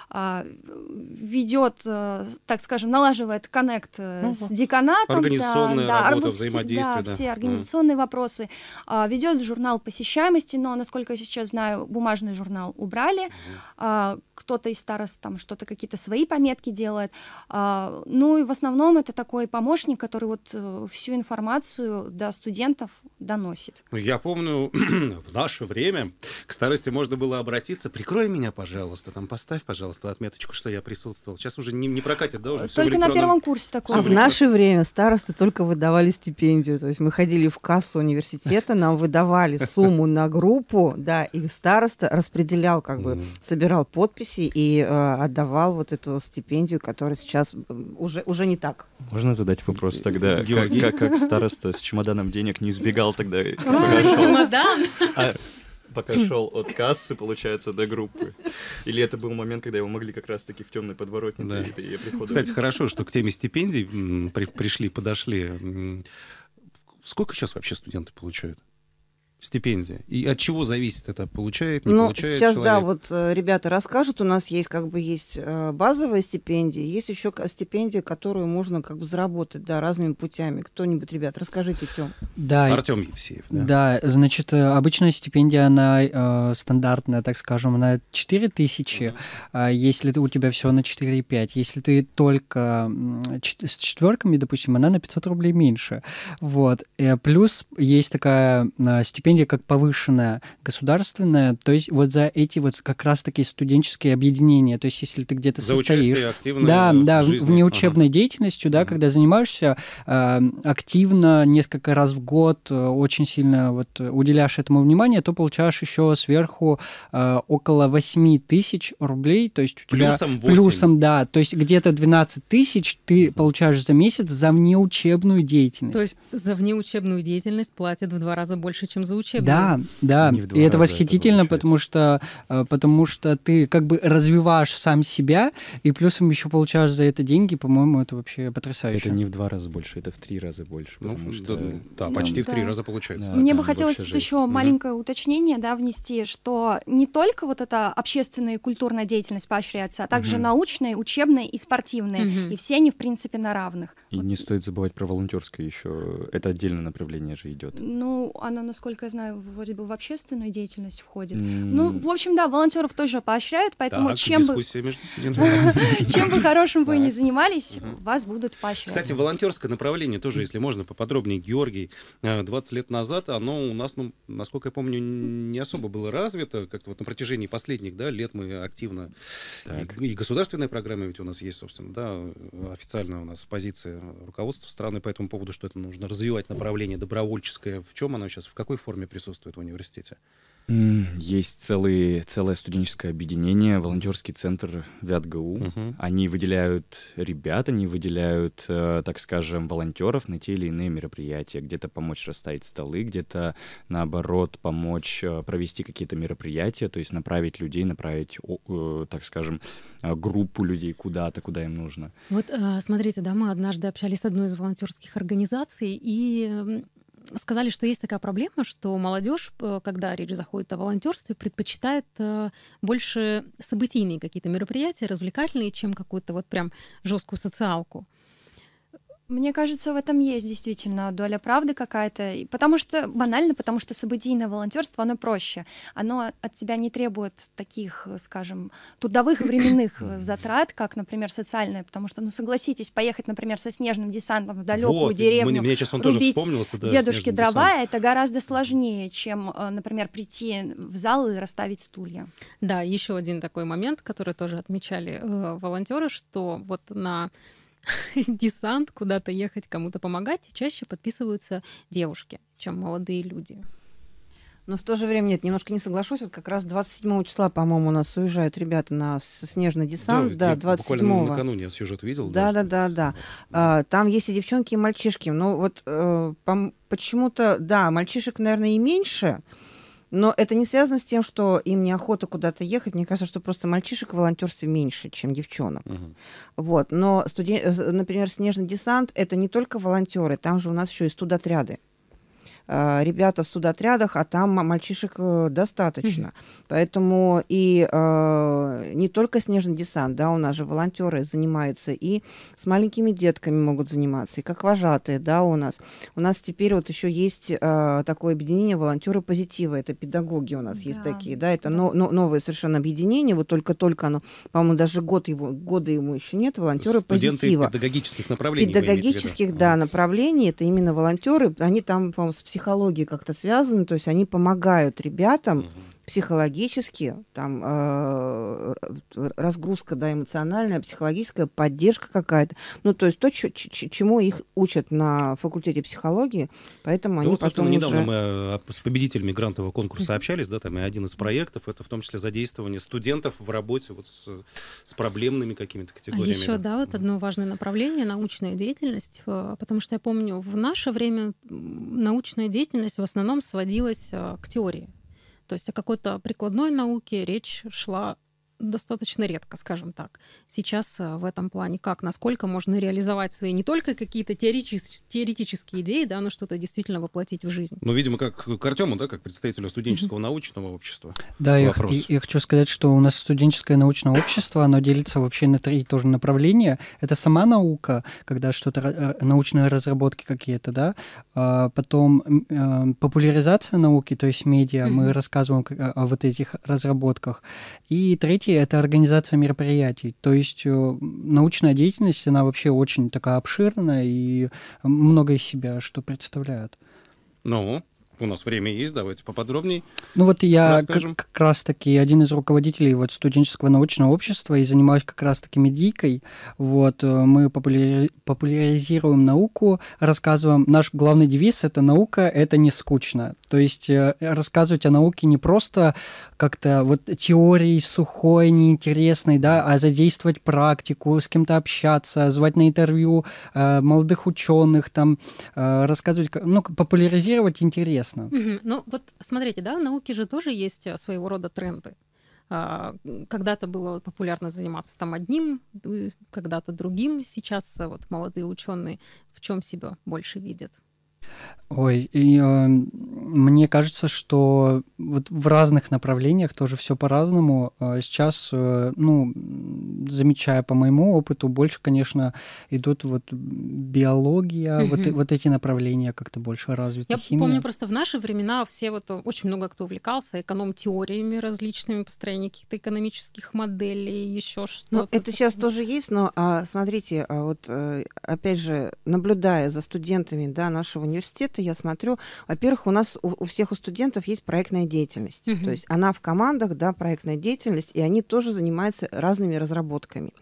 а, ведет, а, э, так скажем, налаживает коннект э, ну, с деканатом. Организационная да, работа, да, взаимодействие. Да, да, все организационные mm. вопросы. А, ведет журнал посещаемости, но, насколько я сейчас знаю, бумажный журнал убрали. Mm. А, кто-то из старост там что-то, какие-то свои пометки делает. А, ну и в основном это такой помощник, который вот э, всю информацию до студентов доносит. Ну, я помню в наше время время к старости можно было обратиться. Прикрой меня, пожалуйста, там поставь, пожалуйста, отметочку, что я присутствовал. Сейчас уже не, не прокатит, да, уже Только на первом курсе такое. А в наше время старосты только выдавали стипендию. То есть мы ходили в кассу университета, нам выдавали сумму на группу, да, и староста распределял, как бы собирал подписи и э, отдавал вот эту стипендию, которая сейчас уже, уже не так. Можно задать вопрос тогда? Как, как, как староста с чемоданом денег не избегал тогда? А, чемодан! А, пока шел от кассы, получается, до группы. Или это был момент, когда его могли как раз-таки в темной подворотне да. Кстати, хорошо, что к теме стипендий при, пришли, подошли. Сколько сейчас вообще студенты получают? стипендия. И от чего зависит это? Получает, не ну, получает сейчас, человек? да, вот э, ребята расскажут. У нас есть как бы есть э, базовая стипендия, есть еще стипендия, которую можно как бы заработать, да, разными путями. Кто-нибудь, ребят, расскажите, Артем Да. Артем Евсеев, да. Да, значит, э, обычная стипендия, она э, стандартная, так скажем, на 4 тысячи, mm-hmm. если у тебя все на 4,5. Если ты только с четверками, допустим, она на 500 рублей меньше. Вот. И плюс есть такая стипендия, подразделение как повышенная государственная, то есть вот за эти вот как раз таки студенческие объединения, то есть если ты где-то за состоишь, активно да, да, жизни. неучебной ага. деятельностью, да, ага. когда занимаешься э, активно несколько раз в год, э, очень сильно вот уделяешь этому внимание, то получаешь еще сверху э, около 8 тысяч рублей, то есть у плюсом тебя 8. плюсом, да, то есть где-то 12 тысяч ты получаешь за месяц за внеучебную деятельность. То есть за внеучебную деятельность платят в два раза больше, чем за учебник. Да, да. И это восхитительно, это потому что э, потому что ты как бы развиваешь сам себя и плюсом еще получаешь за это деньги, по-моему, это вообще потрясающе. Это не в два раза больше, это в три раза больше, ну, что да, ну, да почти ну, в три раза получается. Да, Мне бы хотелось тут еще угу. маленькое уточнение, да, внести, что не только вот эта общественная и культурная деятельность поощряется, а также угу. научная, учебная и спортивная, угу. и все они в принципе на равных. И вот. не стоит забывать про волонтерское еще, это отдельное направление же идет. Ну, оно насколько я знаю, вроде бы в общественную деятельность входит. Mm. Ну, в общем, да, волонтеров тоже поощряют, поэтому так, чем бы... Чем бы хорошим вы ни занимались, вас будут поощрять. Кстати, волонтерское направление тоже, если можно, поподробнее. Георгий, 20 э, лет назад оно у нас, ну, насколько я помню, не особо было развито. Как-то вот на протяжении последних да, лет мы активно... И, и государственные программы ведь у нас есть, собственно, да, официально у нас позиция руководства страны по этому поводу, что это нужно развивать направление добровольческое. В чем оно сейчас, в какой форме которыми присутствует в университете. Есть целые, целое студенческое объединение, волонтерский центр ВятГУ. Угу. Они выделяют ребят, они выделяют, э, так скажем, волонтеров на те или иные мероприятия. Где-то помочь расставить столы, где-то, наоборот, помочь э, провести какие-то мероприятия, то есть направить людей, направить, э, так скажем, группу людей куда-то, куда им нужно. Вот, смотрите, да, мы однажды общались с одной из волонтерских организаций, и сказали, что есть такая проблема, что молодежь, э, когда речь заходит о волонтерстве, предпочитает э, больше событийные какие-то мероприятия, развлекательные, чем какую-то вот прям жесткую социалку. Мне кажется, в этом есть действительно доля правды какая-то. Потому что, банально, потому что событийное волонтерство, оно проще. Оно от тебя не требует таких, скажем, трудовых временных затрат, как, например, социальное. Потому что, ну, согласитесь, поехать, например, со снежным десантом в далекую вот, деревню, мне, мне сейчас он тоже вспомнился, да, дедушки дрова, десант. это гораздо сложнее, чем, э, например, прийти в зал и расставить стулья. Да, еще один такой момент, который тоже отмечали э, волонтеры, что вот на десант, куда-то ехать, кому-то помогать, чаще подписываются девушки, чем молодые люди. Но в то же время нет, немножко не соглашусь. Вот как раз 27 числа, по-моему, у нас уезжают ребята на снежный десант. Да, да 27 Буквально накануне я сюжет видел. Да, да, да, да. там есть и девчонки, и мальчишки. Но ну вот э, почему-то, да, мальчишек, наверное, и меньше. Но это не связано с тем, что им неохота куда-то ехать. Мне кажется, что просто мальчишек в волонтерстве меньше, чем девчонок. Угу. Вот. Но, студен... Э, например, снежный десант это не только волонтеры, там же у нас еще и студотряды. Э, ребята в судотрядах, а там мальчишек э, достаточно. Mm-hmm. Поэтому и э, не только снежный десант, да, у нас же волонтеры занимаются и с маленькими детками могут заниматься, и как вожатые, да, у нас. У нас теперь вот еще есть такое объединение волонтеры позитива, это педагоги у нас да. есть такие, да, это да. Но, но, новое совершенно объединение, вот только-только оно, по-моему, даже год его, года ему еще нет, волонтеры Студенты позитива. педагогических направлений. Педагогических, да, направлений, это именно волонтеры, они там, по-моему, с психологией как-то связаны, то есть они помогают ребятам угу психологически, там э, э, разгрузка да, эмоциональная, психологическая поддержка какая-то. Ну, то есть то, ч- ч- чему их учат на факультете психологии, поэтому да они вот, потом уже... недавно мы а, с победителями грантового конкурса общались, да, там и один из проектов, это в том числе задействование студентов в работе вот с, с проблемными какими-то а категориями. А еще, да, да вот одно важное направление — научная деятельность, э, потому что я помню, в наше время научная деятельность в основном сводилась э, к теории. То есть о какой-то прикладной науке речь шла достаточно редко, скажем так. Сейчас э, в этом плане как, насколько можно реализовать свои не только какие-то теоретические, теоретические идеи, да, но что-то действительно воплотить в жизнь. Ну, видимо, как к Артему, да, как представителю студенческого научного общества. Да, я, я, хочу сказать, что у нас студенческое научное общество, оно делится вообще на три тоже направления. Это сама наука, когда что-то, научные разработки какие-то, да, а потом э, популяризация науки, то есть медиа, мы рассказываем о, вот этих разработках. И третье мероприятий — это организация мероприятий. То есть э, научная деятельность, она вообще очень такая обширная и много из себя что представляет. Ну, у нас время есть, давайте поподробнее. Ну вот я расскажем. как, раз-таки один из руководителей вот студенческого научного общества и занимаюсь как раз-таки медикой. Вот э, мы популяри... популяризируем науку, рассказываем. Наш главный девиз это наука, это не скучно. То есть э, рассказывать о науке не просто как-то вот теорией сухой, неинтересной, да, а задействовать практику, с кем-то общаться, звать на интервью э, молодых ученых, там э, рассказывать, ну, популяризировать интересно. Угу. Ну, вот смотрите, да, в науке же тоже есть э, своего рода тренды. А, когда-то было популярно заниматься там одним, э, когда-то другим. Сейчас вот молодые ученые в чем себя больше видят? Ой, и, э, мне кажется, что вот в разных направлениях тоже все по-разному. Э, сейчас, э, ну, замечая по моему опыту, больше, конечно, идут вот биология, угу. вот, вот эти направления как-то больше развиты. Я химия. помню просто в наши времена все вот э, очень много кто увлекался эконом-теориями различными, построение каких-то экономических моделей, еще ну, что-то. Ну, это сейчас тоже есть, но а, смотрите, а вот э, опять же, наблюдая за студентами да, нашего университета, я смотрю, во-первых, у нас у, у всех у студентов есть проектная деятельность. Угу. То есть она в командах, да, проектная деятельность, и они тоже занимаются разными разработками.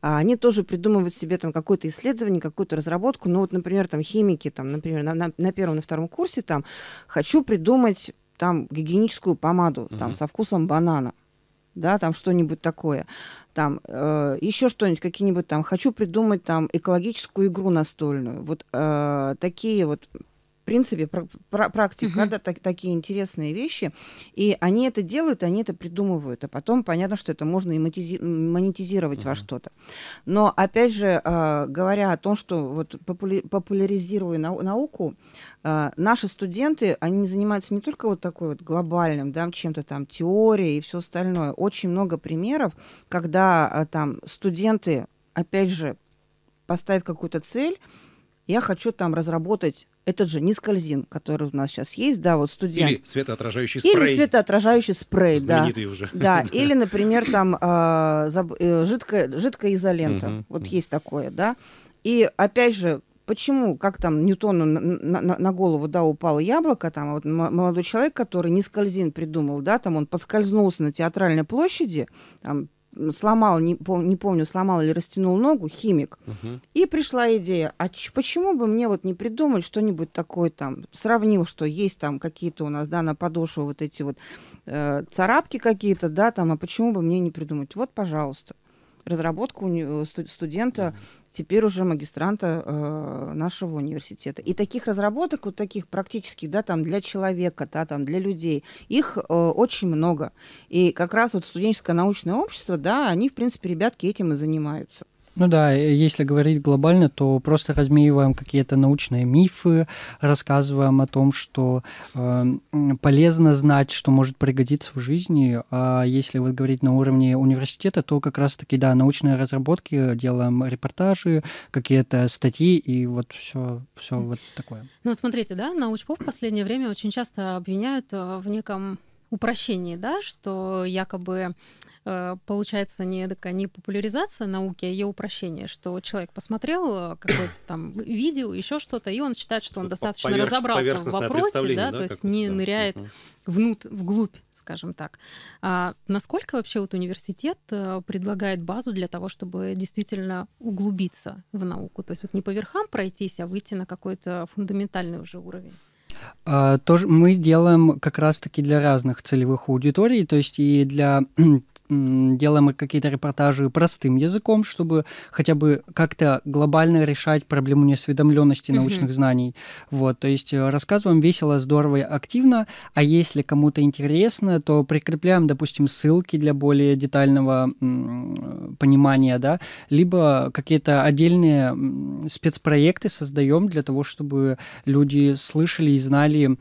А они тоже придумывают себе там какое-то исследование, какую-то разработку. Ну вот, например, там химики, там, например, на, на, на первом, на втором курсе там хочу придумать там гигиеническую помаду угу. там со вкусом банана да, там что-нибудь такое, там э, еще что-нибудь, какие-нибудь там, хочу придумать там экологическую игру настольную, вот э, такие вот принципе, пр пр практика, угу. да, так, такие интересные вещи. И они это делают, они это придумывают. А потом понятно, что это можно и монетизировать угу. во что-то. Но, опять же, а, говоря о том, что вот популя популяризируя науку, а, наши студенты, они занимаются не только вот такой вот глобальным, да, чем-то там, теорией и все остальное. Очень много примеров, когда а, там студенты, опять же, поставив какую-то цель, я хочу там разработать этот же не который у нас сейчас есть, да, вот студент. Или светоотражающий спрей. Или светоотражающий спрей, Знаменитый да. уже. Да, или, например, там а, э, жидкая, жидкая изолента, вот есть такое, да. И опять же, почему, как там Ньютону на, голову, да, упало яблоко, там а вот молодой человек, который не придумал, да, там он подскользнулся на театральной площади, там сломал, не, пом- не помню, сломал или растянул ногу, химик. Угу. И пришла идея, а ч- почему бы мне вот не придумать что-нибудь такое там, сравнил, что есть там какие-то у нас, да, на подошву вот эти вот э, царапки какие-то, да, там, а почему бы мне не придумать? Вот, пожалуйста разработку э, студента теперь уже магистранта э, нашего университета. И таких разработок, вот таких практически, да, там для человека, да, там для людей, их э, очень много. И как раз вот студенческое научное общество, да, они, в принципе, ребятки этим и занимаются. Ну да, э, если говорить глобально, то просто размеиваем какие-то научные мифы, рассказываем о том, что э, полезно знать, что может пригодиться в жизни. А если вот говорить на уровне университета, то как раз-таки, да, научные разработки, делаем репортажи, какие-то статьи и вот все, все вот такое. Ну, смотрите, да, научпов в последнее время очень часто обвиняют э, в неком упрощении, да, что якобы э, получается не такая не популяризация науки, а ее упрощение, что человек посмотрел э, какое-то там видео, еще что-то, и он считает, что он достаточно Поверх, разобрался в вопросе, да, да, то есть не да. ныряет угу. внут, вглубь, скажем так. А насколько вообще вот университет э, предлагает базу для того, чтобы действительно углубиться в науку, то есть вот не по верхам пройтись, а выйти на какой-то фундаментальный уже уровень? А, тоже мы делаем как раз-таки для разных целевых аудиторий, то есть и для делаем какие-то репортажи простым языком, чтобы хотя бы как-то глобально решать проблему неосведомленности mm-hmm. научных знаний. Вот, то есть э, рассказываем весело, здорово, активно, а если кому-то интересно, то прикрепляем, допустим, ссылки для более детального понимания, да, либо какие-то отдельные спецпроекты создаем для того, чтобы люди слышали и знали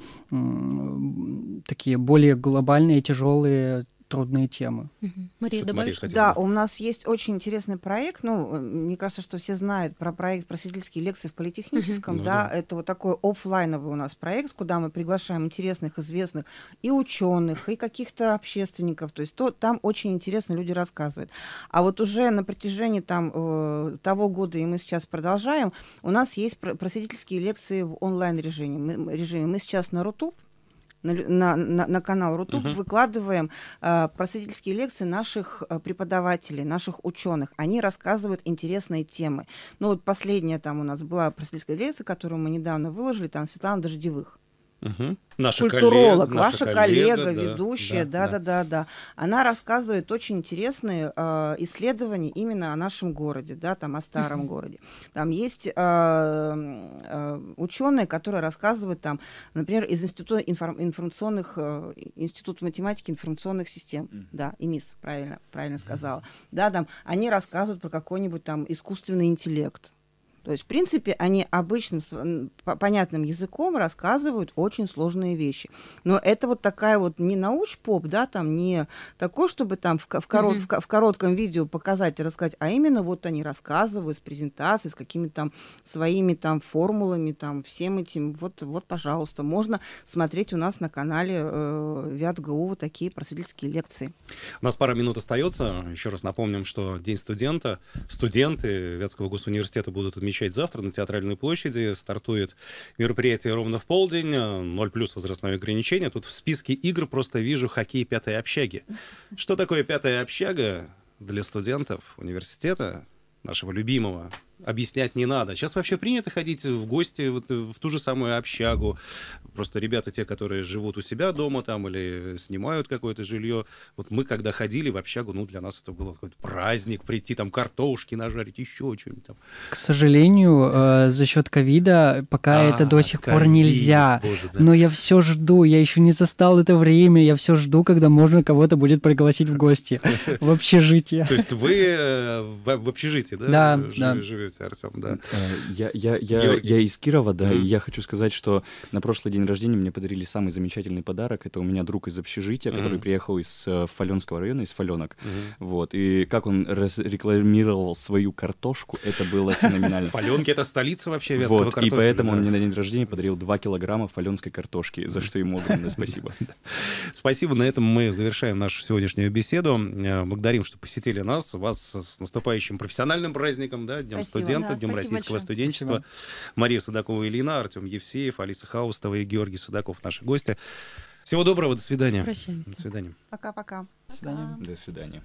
такие более глобальные, тяжелые трудные темы. Угу. Мария, добавишь? Мария да, у нас есть очень интересный проект. Ну, э, мне кажется, что все знают про проект просветительские лекции в политехническом. Угу. Да, ну, да, это вот такой офлайновый у нас проект, куда мы приглашаем интересных, известных и ученых, и каких-то общественников. То есть то, там очень интересно люди рассказывают. А вот уже на протяжении там, э, того года, и мы сейчас продолжаем, у нас есть просветительские лекции в онлайн-режиме. Мы, режиме. мы сейчас на Рутуб, на, на, на, канал Рутуб угу. выкладываем э, просветительские лекции наших э, преподавателей, наших ученых. Они рассказывают интересные темы. Ну вот последняя там у нас была просветительская лекция, которую мы недавно выложили, там Светлана Дождевых. Угу. Наша культуролог, коллега, ваша коллега, коллега да, ведущая, да-да-да-да. Она рассказывает очень интересные э, исследования именно о нашем городе, да, там о старом городе. Там есть э, э, ученые, которые рассказывают там, например, из института информ, информационных, э, института математики информационных систем, mm-hmm. да, ИМИС, правильно, правильно сказала. Да, там они рассказывают про какой-нибудь там искусственный интеллект, то есть, в принципе, они обычным понятным языком рассказывают очень сложные вещи. Но это вот такая вот не науч-поп, да, там не такое, чтобы там в, в, корот, mm-hmm. в, в коротком видео показать и рассказать, а именно вот они рассказывают с презентацией, с какими-то там своими там формулами, там всем этим. Вот, вот, пожалуйста, можно смотреть у нас на канале э, ВятГУ вот такие просветительские лекции. У нас пара минут остается. Еще раз напомним, что День студента. Студенты Вятского госуниверситета будут отмечать отмечать завтра на Театральной площади. Стартует мероприятие ровно в полдень. 0 плюс возрастное ограничение. Тут в списке игр просто вижу хоккей пятой общаги. Что такое пятая общага для студентов университета, нашего любимого объяснять не надо. Сейчас вообще принято ходить в гости вот в ту же самую общагу. Просто ребята те, которые живут у себя дома там или снимают какое-то жилье. Вот мы когда ходили в общагу, ну, для нас это был какой-то праздник, прийти там картошки нажарить, еще что-нибудь там. К сожалению, э, за счет ковида пока а, это до сих пор нельзя. Боже, да. Но я все жду, я еще не застал это время, я все жду, когда можно кого-то будет пригласить в гости в общежитие. То есть вы э, в общежитии, да? Да, да Здравствуйте, Артем, да. Э, я, я, я, я из Кирова, да, mm-hmm. и я хочу сказать, что на прошлый день рождения мне подарили самый замечательный подарок. Это у меня друг из общежития, mm-hmm. который приехал из э, Фаленского района, из Фаленок. Mm-hmm. Вот, и как он рекламировал свою картошку, это было феноменально. Фаленки — это столица вообще вятского вот, картофеля. и поэтому да. он мне на день рождения подарил 2 килограмма фаленской картошки, за что ему огромное спасибо. Спасибо, на этом мы завершаем нашу сегодняшнюю беседу. Э, благодарим, что посетили нас, вас с наступающим профессиональным праздником, да, Днем студента, да, Днем российского большое. студенчества. Спасибо. Мария Садакова, Ильина, Артем Евсеев, Алиса Хаустова и Георгий Судаков, наши гости. Всего доброго, до свидания. Прощаемся. До свидания. Пока-пока. До свидания. До свидания.